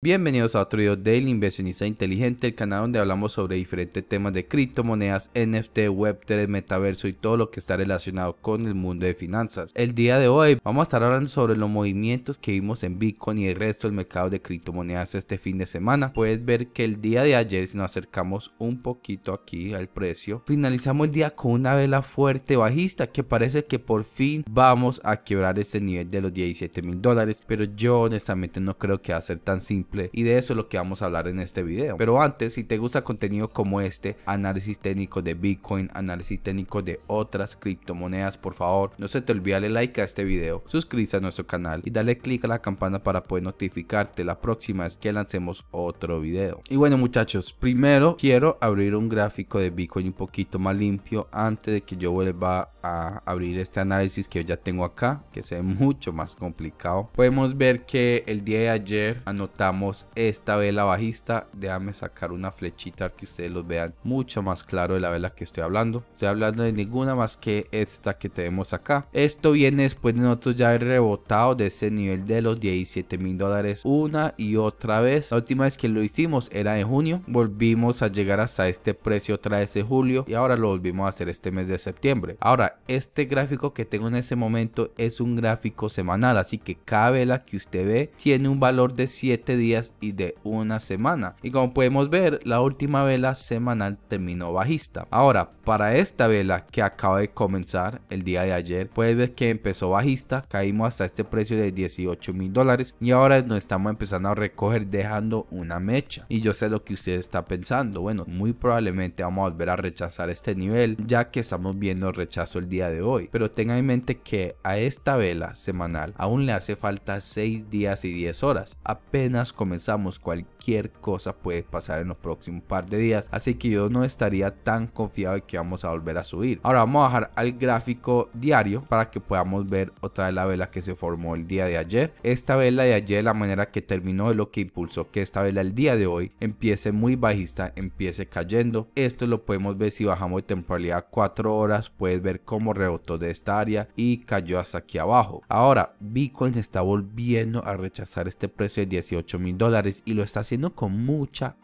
Bienvenidos a otro video del inversionista inteligente, el canal donde hablamos sobre diferentes temas de criptomonedas, NFT, Web3, metaverso y todo lo que está relacionado con el mundo de finanzas. El día de hoy vamos a estar hablando sobre los movimientos que vimos en Bitcoin y el resto del mercado de criptomonedas este fin de semana. Puedes ver que el día de ayer, si nos acercamos un poquito aquí al precio, finalizamos el día con una vela fuerte bajista que parece que por fin vamos a quebrar este nivel de los 17 mil dólares, pero yo honestamente no creo que va a ser tan simple y de eso es lo que vamos a hablar en este video. Pero antes, si te gusta contenido como este, análisis técnico de Bitcoin, análisis técnico de otras criptomonedas, por favor, no se te olvide darle like a este video, suscríbete a nuestro canal y dale click a la campana para poder notificarte la próxima vez que lancemos otro video. Y bueno muchachos, primero quiero abrir un gráfico de Bitcoin un poquito más limpio antes de que yo vuelva a abrir este análisis que yo ya tengo acá, que se ve mucho más complicado. Podemos ver que el día de ayer anotamos esta vela bajista. Déjame sacar una flechita que ustedes los vean mucho más claro de la vela que estoy hablando. Estoy hablando de ninguna más que esta que tenemos acá. Esto viene después de nosotros ya haber rebotado de ese nivel de los 17 mil dólares una y otra vez. La última vez que lo hicimos era en junio. Volvimos a llegar hasta este precio otra vez de julio y ahora lo volvimos a hacer este mes de septiembre. Ahora, este gráfico que tengo en ese momento es un gráfico semanal, así que cada vela que usted ve tiene un valor de 7 y de una semana. Y como podemos ver, la última vela semanal terminó bajista. Ahora, para esta vela que acaba de comenzar el día de ayer, puedes ver que empezó bajista, caímos hasta este precio de 18 mil dólares y ahora nos estamos empezando a recoger dejando una mecha. Y yo sé lo que usted está pensando. Bueno, muy probablemente vamos a volver a rechazar este nivel ya que estamos viendo el rechazo el día de hoy. Pero tenga en mente que a esta vela semanal aún le hace falta 6 días y 10 horas. Apenas comenzamos, cualquier cosa puede pasar en los próximos par de días, así que yo no estaría tan confiado de que vamos a volver a subir. Ahora vamos a bajar al gráfico diario para que podamos ver otra vez la vela que se formó el día de ayer. Esta vela de ayer, la manera que terminó, es lo que impulsó que esta vela el día de hoy empiece muy bajista, empiece cayendo. Esto lo podemos ver si bajamos de temporalidad 4 horas, puedes ver cómo rebotó de esta área y cayó hasta aquí abajo. Ahora, Bitcoin está volviendo a rechazar este precio de 18 mil dólares y lo está haciendo con mucha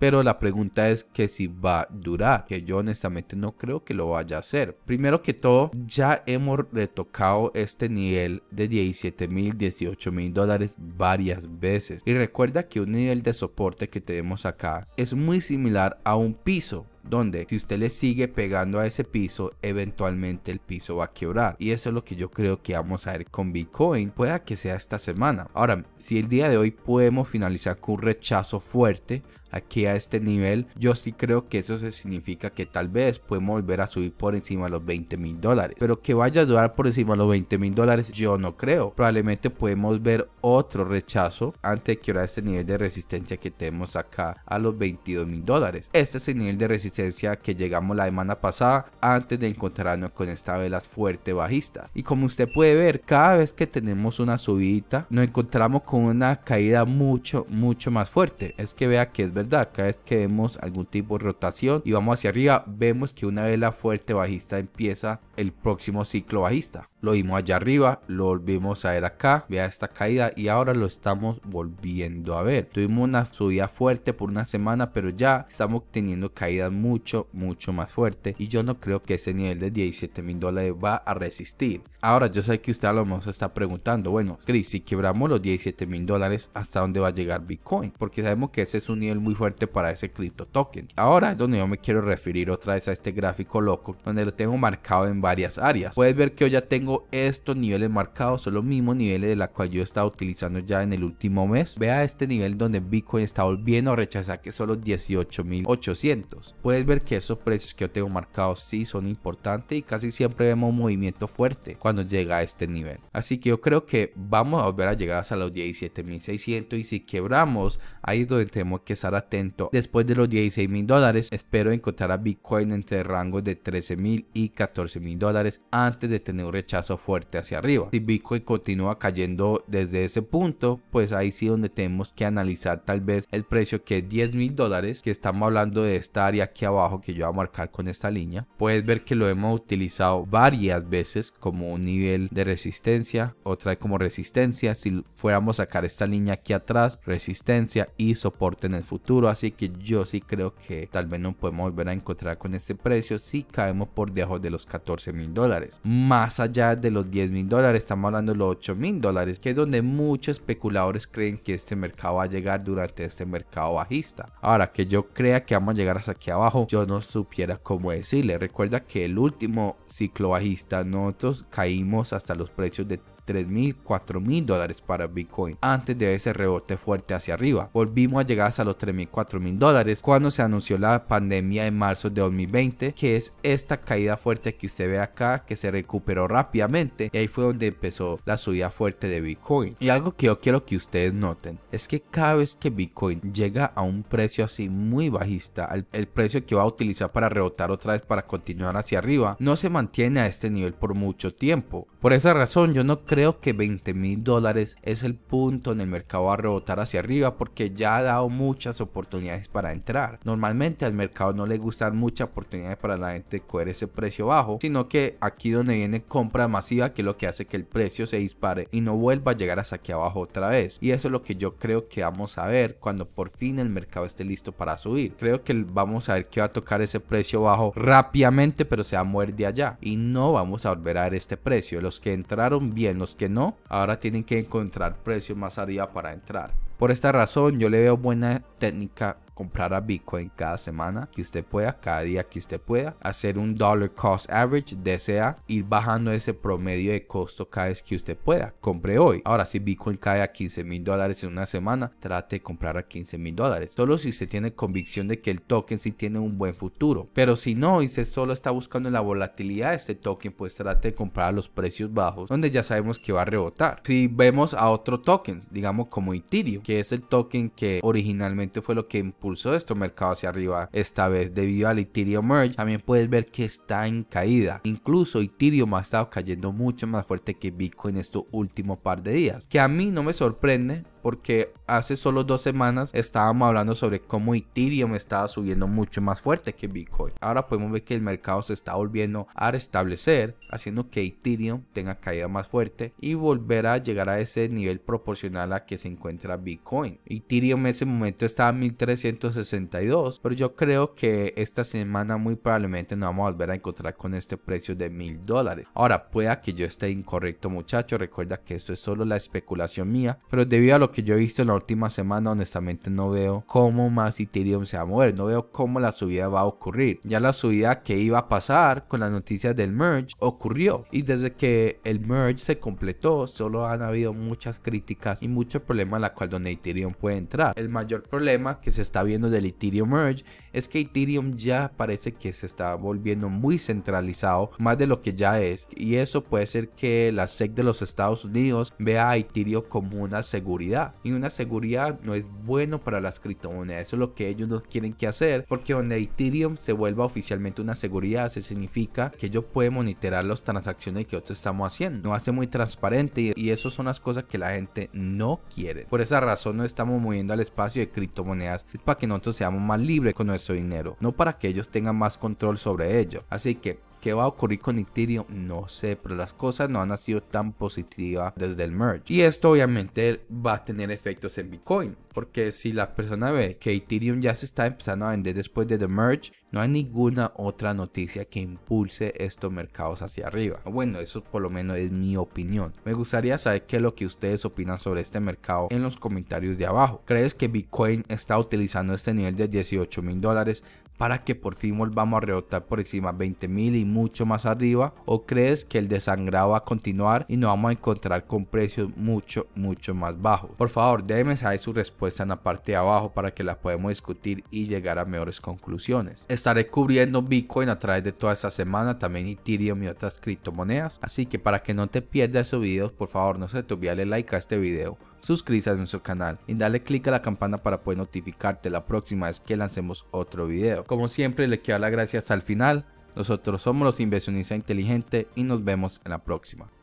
pero la pregunta es que si va a durar, que yo honestamente no creo que lo vaya a hacer. Primero que todo, ya hemos retocado este nivel de 17 mil, 18 mil dólares varias veces. Y recuerda que un nivel de soporte que tenemos acá es muy similar a un piso donde si usted le sigue pegando a ese piso, eventualmente el piso va a quebrar. Y eso es lo que yo creo que vamos a ver con Bitcoin, pueda que sea esta semana. Ahora, si el día de hoy podemos finalizar con un rechazo fuerte, aquí a este nivel, yo sí creo que eso se significa que tal vez podemos volver a subir por encima de los 20 mil dólares. Pero que vaya a durar por encima de los 20 mil dólares, yo no creo. Probablemente podemos ver otro rechazo antes de ahora este nivel de resistencia que tenemos acá a los 22 mil dólares. Este es el nivel de resistencia que llegamos la semana pasada antes de encontrarnos con esta vela fuerte bajista. Y como usted puede ver, cada vez que tenemos una subida, nos encontramos con una caída mucho, mucho más fuerte. Es que vea que es verdad cada vez que vemos algún tipo de rotación y vamos hacia arriba, vemos que una vela fuerte bajista empieza el próximo ciclo bajista. Lo vimos allá arriba, lo volvimos a ver acá, vea esta caída y ahora lo estamos volviendo a ver. Tuvimos una subida fuerte por una semana, pero ya estamos teniendo caídas mucho, mucho más fuerte y yo no creo que ese nivel de 17 mil dólares va a resistir. Ahora yo sé que usted a lo mejor se está preguntando, bueno, Chris, si quebramos los 17 mil dólares, ¿hasta dónde va a llegar Bitcoin? Porque sabemos que ese es un nivel muy fuerte para ese cripto token. Ahora es donde yo me quiero referir otra vez a este gráfico loco, donde lo tengo marcado en varias áreas. Puedes ver que yo ya tengo estos niveles marcados, son los mismos niveles de la cual yo estaba utilizando ya en el último mes. Vea este nivel donde Bitcoin está volviendo a rechazar que son los 18.800. Puedes ver que esos precios que yo tengo marcados sí son importantes y casi siempre vemos un movimiento fuerte cuando llega a este nivel. Así que yo creo que vamos a volver a llegar hasta los 17.600 y si quebramos, ahí es donde tenemos que estar atento. Después de los 16.000 dólares, espero encontrar a Bitcoin entre rangos de 13.000 y 14.000 dólares antes de tener un rechazo fuerte hacia arriba. Si Bitcoin continúa cayendo desde ese punto, pues ahí sí donde tenemos que analizar tal vez el precio que es 10 mil dólares, que estamos hablando de esta área aquí abajo que yo voy a marcar con esta línea. Puedes ver que lo hemos utilizado varias veces como un nivel de resistencia, otra como resistencia. Si fuéramos a sacar esta línea aquí atrás, resistencia y soporte en el futuro. Así que yo sí creo que tal vez no podemos volver a encontrar con este precio si caemos por debajo de los 14 mil dólares. Más allá de los 10 mil dólares, estamos hablando de los 8 mil dólares, que es donde muchos especuladores creen que este mercado va a llegar durante este mercado bajista. Ahora, que yo crea que vamos a llegar hasta aquí abajo, yo no supiera cómo decirle. Recuerda que el último ciclo bajista, nosotros caímos hasta los precios de 3.000, 4.000 dólares para Bitcoin antes de ese rebote fuerte hacia arriba. Volvimos a llegar hasta los 3.000, 4.000 dólares cuando se anunció la pandemia en marzo de 2020, que es esta caída fuerte que usted ve acá, que se recuperó rápidamente y ahí fue donde empezó la subida fuerte de Bitcoin. Y algo que yo quiero que ustedes noten es que cada vez que Bitcoin llega a un precio así muy bajista, el, precio que va a utilizar para rebotar otra vez para continuar hacia arriba, no se mantiene a este nivel por mucho tiempo. Por esa razón yo no creo que 20 mil dólares es el punto en el mercado a rebotar hacia arriba porque ya ha dado muchas oportunidades para entrar. Normalmente al mercado no le gustan muchas oportunidades para la gente coger ese precio bajo, sino que aquí donde viene compra masiva que es lo que hace que el precio se dispare y no vuelva a llegar hasta aquí abajo otra vez. Y eso es lo que yo creo que vamos a ver cuando por fin el mercado esté listo para subir. Creo que vamos a ver que va a tocar ese precio bajo rápidamente, pero se va a allá y no vamos a volver a ver este precio. Los que entraron bien que no, ahora tienen que encontrar precios más arriba para entrar. Por esta razón yo le veo buena técnica Comprar a Bitcoin cada semana que usted pueda, cada día que usted pueda, hacer un dollar cost average, desea ir bajando ese promedio de costo cada vez que usted pueda. Compre hoy. Ahora, si Bitcoin cae a 15 mil dólares en una semana, trate de comprar a 15 mil dólares. Solo si usted tiene convicción de que el token sí tiene un buen futuro. Pero si no, y se solo está buscando la volatilidad de este token, pues trate de comprar a los precios bajos, donde ya sabemos que va a rebotar. Si vemos a otro token, digamos como Ethereum, que es el token que originalmente fue lo que impulsó de este mercado hacia arriba. Esta vez, debido al Ethereum Merge, también puedes ver que está en caída. Incluso Ethereum ha estado cayendo mucho más fuerte que en estos últimos par de días, que a mí no me sorprende porque hace solo dos semanas estábamos hablando sobre cómo Ethereum estaba subiendo mucho más fuerte que Bitcoin. Ahora podemos ver que el mercado se está volviendo a restablecer, haciendo que Ethereum tenga caída más fuerte y volver a llegar a ese nivel proporcional a que se encuentra Bitcoin. Ethereum en ese momento estaba a 1362, pero yo creo que esta semana muy probablemente nos vamos a volver a encontrar con este precio de 1000 dólares. Ahora, pueda que yo esté incorrecto, muchachos. Recuerda que esto es solo la especulación mía, pero debido a lo que yo he visto en la última semana, honestamente no veo cómo más Ethereum se va a mover. No veo cómo la subida va a ocurrir. Ya la subida que iba a pasar con las noticias del merge ocurrió. Y desde que el merge se completó, solo han habido muchas críticas y muchos problemas en la cual donde Ethereum puede entrar. El mayor problema que se está viendo del Ethereum merge es que Ethereum ya parece que se está volviendo muy centralizado, más de lo que ya es. Y eso puede ser que la SEC de los Estados Unidos vea a Ethereum como una seguridad y una seguridad no es bueno para las criptomonedas. Eso es lo que ellos no quieren que hacer. Porque donde Ethereum se vuelva oficialmente una seguridad, se significa que ellos pueden monitorar las transacciones que nosotros estamos haciendo. No hace muy transparente y, eso son las cosas que la gente no quiere. Por esa razón no estamos moviendo al espacio de criptomonedas. para que nosotros seamos más libres con nuestro dinero. No para que ellos tengan más control sobre ello. Así que ¿Qué va a ocurrir con Ethereum? No sé, pero las cosas no han sido tan positivas desde el merge. Y esto obviamente va a tener efectos en Bitcoin. Porque si la persona ve que Ethereum ya se está empezando a vender después de The Merge, no hay ninguna otra noticia que impulse estos mercados hacia arriba. Bueno, eso por lo menos es mi opinión. Me gustaría saber qué es lo que ustedes opinan sobre este mercado en los comentarios de abajo. ¿Crees que Bitcoin está utilizando este nivel de 18 mil dólares para que por fin volvamos a rebotar por encima de 20.000 y mucho más arriba? ¿O crees que el desangrado va a continuar y nos vamos a encontrar con precios mucho, mucho más bajos? Por favor, déjenme saber su respuesta en la parte de abajo para que la podemos discutir y llegar a mejores conclusiones. Estaré cubriendo Bitcoin a través de toda esta semana, también Ethereum y otras criptomonedas. Así que para que no te pierdas esos videos, por favor no se te olvide darle like a este video suscríbete a nuestro canal y dale click a la campana para poder notificarte la próxima vez que lancemos otro video. Como siempre le quiero dar las gracias hasta el final, nosotros somos los inversionistas inteligentes y nos vemos en la próxima.